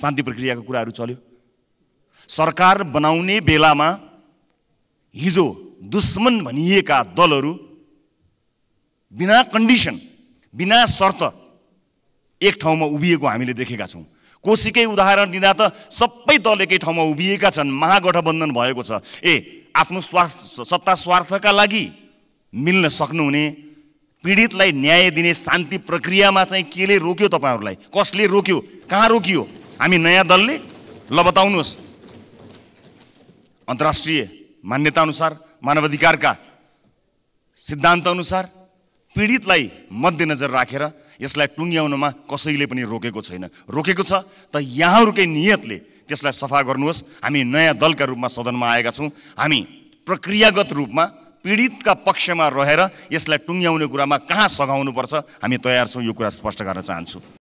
शान्ति प्रक्रियाको कुराहरू चल्यो सरकार बनाउने बेलामा हिजो दुश्मन भनिएका दलहरू बिना कन्डिसन बिना शर्त एक ठाउँमा उभिएको हामीले देखेका छौँ कोसीकै उदाहरण दिँदा त सबै दल एकै ठाउँमा उभिएका छन् महागठबन्धन भएको छ ए आफ्नो स्वार्थ सत्ता स्वार्थका लागि मिल्न सक्नुहुने पीडितलाई न्याय दिने शान्ति प्रक्रियामा चाहिँ केले रोक्यो तपाईँहरूलाई कसले रोक्यो कहाँ रोकियो हामी नयाँ दलले ल बताउनुहोस् अन्तर्राष्ट्रिय मान्यताअनुसार मानवाधिकारका सिद्धान्तअनुसार पीडितलाई मध्यनजर राखेर यसलाई टुङ्ग्याउनमा कसैले पनि रोकेको छैन रोकेको छ त यहाँहरूकै नियतले त्यसलाई सफा गर्नुहोस् हामी नयाँ दलका रूपमा सदनमा आएका छौँ हामी प्रक्रियागत रूपमा पीडितका पक्षमा रहेर यसलाई टुङ्ग्याउने कुरामा कहाँ सघाउनुपर्छ हामी तयार छौँ यो कुरा स्पष्ट गर्न चाहन्छु